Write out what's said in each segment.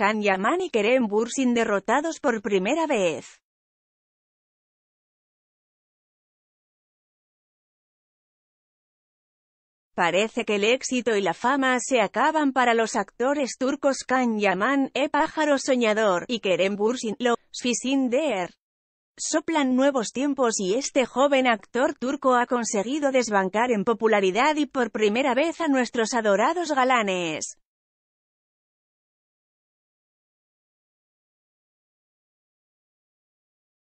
Can Yaman y Kerem Bursin derrotados por primera vez. Parece que el éxito y la fama se acaban para los actores turcos Can Yaman, E Pájaro Soñador, y Kerem Bursin, Lo, Soplan nuevos tiempos y este joven actor turco ha conseguido desbancar en popularidad y por primera vez a nuestros adorados galanes.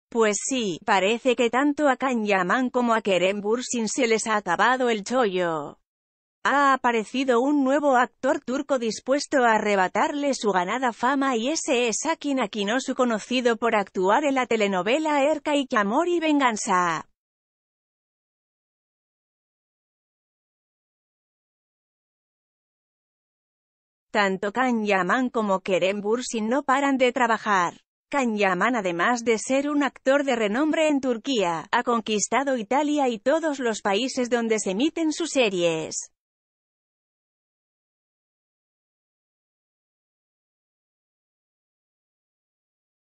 Pues sí, parece que tanto a Kanyaman como a Kerem Bursin se les ha acabado el chollo. Ha aparecido un nuevo actor turco dispuesto a arrebatarle su ganada fama y ese es Akin Akinosu conocido por actuar en la telenovela Erka y Clamor y Venganza. Tanto Kan Yaman como Kerem Bursin no paran de trabajar. Can Yaman además de ser un actor de renombre en Turquía, ha conquistado Italia y todos los países donde se emiten sus series.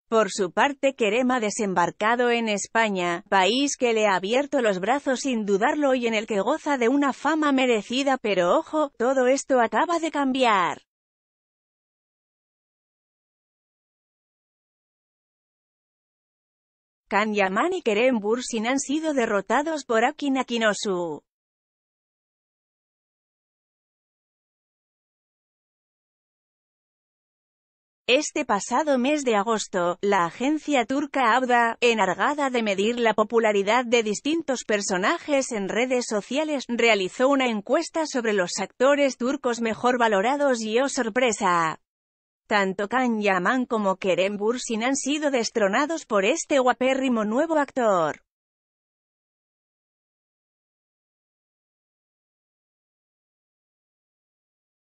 Por su parte Kerem ha desembarcado en España, país que le ha abierto los brazos sin dudarlo y en el que goza de una fama merecida pero ojo, todo esto acaba de cambiar. Yaman y Kerem Bursin han sido derrotados por Akin Akinosu. Este pasado mes de agosto, la agencia turca Auda, enargada de medir la popularidad de distintos personajes en redes sociales, realizó una encuesta sobre los actores turcos mejor valorados y ¡oh sorpresa! Tanto Kan Yaman como Kerem Bursin han sido destronados por este guapérrimo nuevo actor.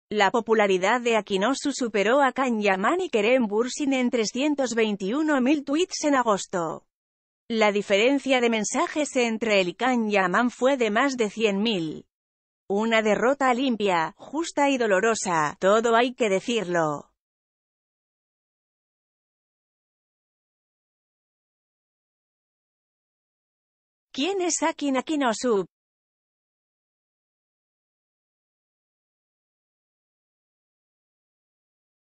La popularidad de Akinosu superó a Kan Yaman y Kerem Bursin en 321.000 tweets en agosto. La diferencia de mensajes entre él y Kan Yaman fue de más de 100.000. Una derrota limpia, justa y dolorosa, todo hay que decirlo. ¿Quién es Akin Akinosu?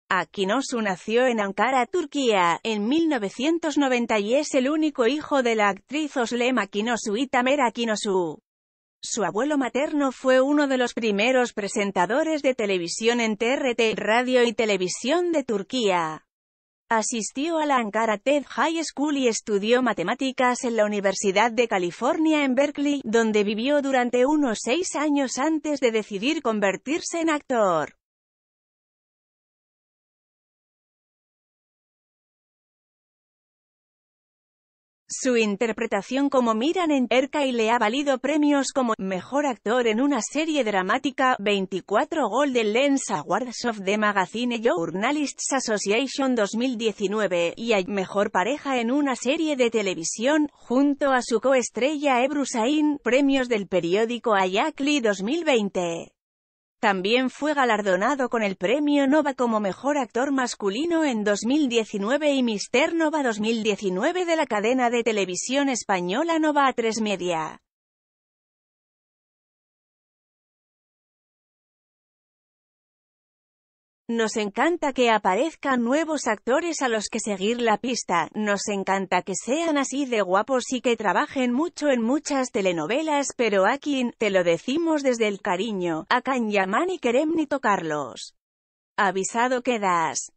Akinosu nació en Ankara, Turquía, en 1990 y es el único hijo de la actriz Oslem Akinosu y Tamer Akinosu. Su abuelo materno fue uno de los primeros presentadores de televisión en TRT, radio y televisión de Turquía. Asistió a la Ankara Ted High School y estudió matemáticas en la Universidad de California en Berkeley, donde vivió durante unos seis años antes de decidir convertirse en actor. Su interpretación como Miran en y le ha valido premios como Mejor Actor en una serie dramática, 24 Golden Lens Awards of the Magazine Journalists Association 2019, y Mejor Pareja en una serie de televisión, junto a su coestrella Ebru Sain, premios del periódico Ayakli 2020. También fue galardonado con el premio Nova como mejor actor masculino en 2019 y Mister Nova 2019 de la cadena de televisión española Nova A3 Media. Nos encanta que aparezcan nuevos actores a los que seguir la pista, nos encanta que sean así de guapos y que trabajen mucho en muchas telenovelas, pero a quien, te lo decimos desde el cariño, a Kanyaman y querem ni tocarlos. Avisado quedas.